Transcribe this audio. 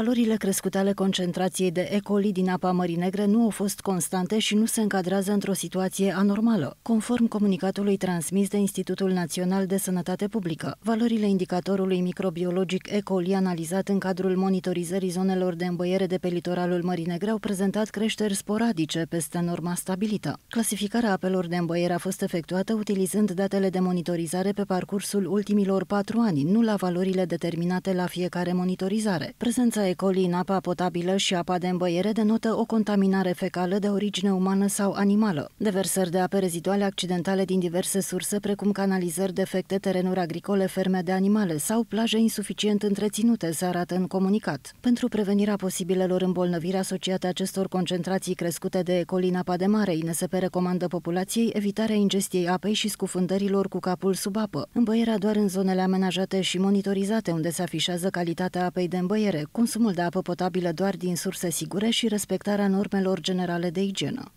Valorile crescute ale concentrației de E. coli din apa Mării Negre nu au fost constante și nu se încadrează într-o situație anormală, conform comunicatului transmis de Institutul Național de Sănătate Publică. Valorile indicatorului microbiologic E. coli analizat în cadrul monitorizării zonelor de îmbăiere de pe litoralul Mării Negre au prezentat creșteri sporadice peste norma stabilită. Clasificarea apelor de îmbăiere a fost efectuată utilizând datele de monitorizare pe parcursul ultimilor patru ani, nu la valorile determinate la fiecare monitorizare. Prezența coli în apa potabilă și apa de îmbăiere denotă o contaminare fecală de origine umană sau animală. Deversări de ape reziduale accidentale din diverse surse, precum canalizări defecte, terenuri agricole, ferme de animale sau plaje insuficient întreținute, se arată în comunicat. Pentru prevenirea posibilelor îmbolnăviri asociate acestor concentrații crescute de coli în apa de mare, INSP recomandă populației evitarea ingestiei apei și scufundărilor cu capul sub apă, îmbăierea doar în zonele amenajate și monitorizate, unde se afișează calitatea apei de îmbăiere, consum consumul de apă potabilă doar din surse sigure și respectarea normelor generale de igienă.